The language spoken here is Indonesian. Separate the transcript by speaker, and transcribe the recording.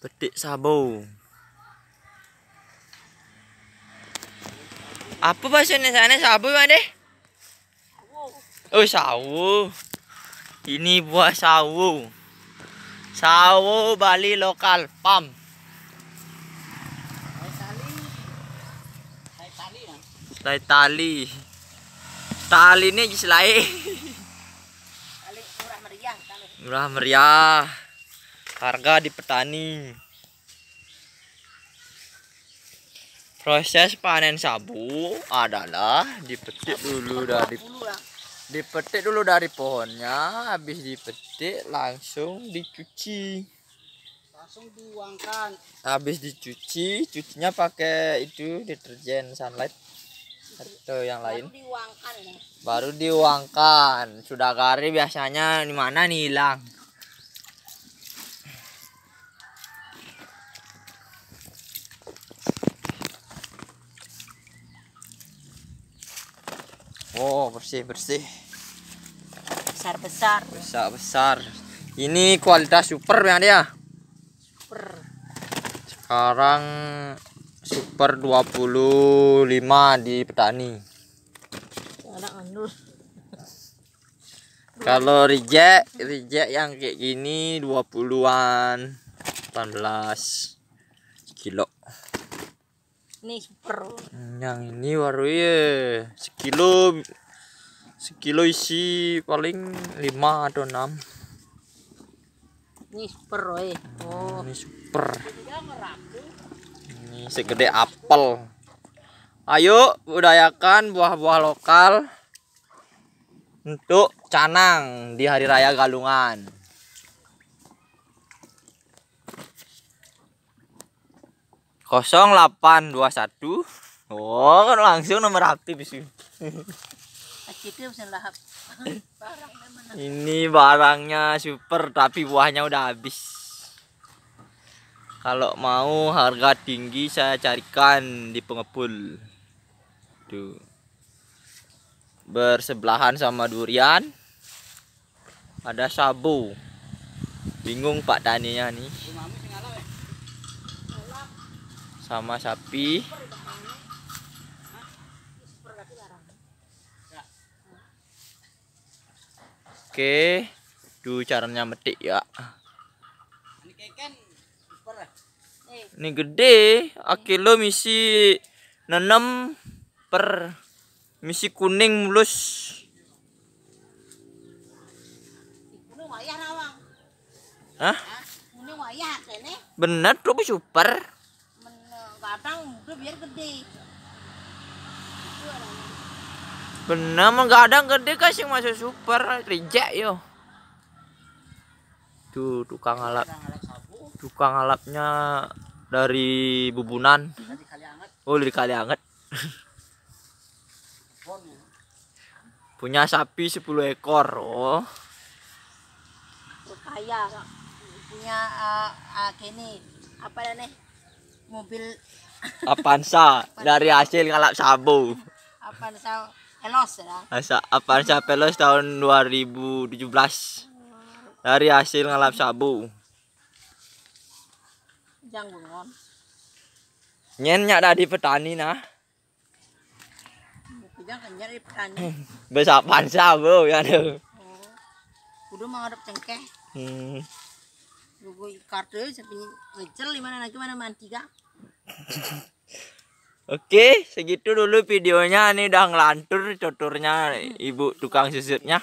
Speaker 1: petik sabo. Apa bahasanya sana sabo, mana? Oh, sawo. Ini buah sawo. Sawo Bali lokal pam. Tali ya? tali. Tali ini selai. Tali murah meriah. Murah meriah harga di petani proses panen sabu adalah dipetik dulu dari dipetik dulu dari pohonnya habis dipetik langsung dicuci langsung diuangkan habis dicuci cucinya pakai itu deterjen sunlight atau yang lain baru diuangkan, ya? sudah kari biasanya di mana nih hilang Oh bersih bersih. Besar besar. Besar besar. Ini kualitas super ya dia. Ya? Super. Sekarang super 25 di petani. Anu. Kalau reject, reject yang kayak gini 20-an 18 kilo nih super yang ini baru ya sekilo sekilo isi paling lima atau enam. ini super oh ini super ini segede apel ayo budayakan buah-buah lokal untuk canang di hari raya galungan 0821 oh kan langsung nomor aktif sih ini barangnya super tapi buahnya udah habis kalau mau harga tinggi saya carikan di pengepul tuh bersebelahan sama durian ada sabu bingung pak taninya nih sama sapi Oke, du caranya metik ya. Ini gede, akilo misi nenem per misi kuning mulus. Hah? Bener, tuh super matang udah biar gede benar ada gede kasih masuk super reject yo tuh tukang alap tukang alapnya dari bubunan oh dari kali anget punya sapi 10 ekor oh kaya punya uh, eh, uh, eh, kini apa ya, nih mobil Avanza dari hasil ngalap sabu. Avanza Pelos ya. Asa, Avanza Pelos tahun 2017 dari hasil ngalap sabu. Janggungon. Nyenyak nah. dari petani nah. Buktinya dari petani. Besar Avanza bu ya tuh. Oh. Kudu mengadap cengkeh. Hmm. Lugu kartu sampai ngecel di mana lagi nah, mana mantiga. Oke, segitu dulu videonya. Ini udah ngelantur coturnya ibu tukang susutnya.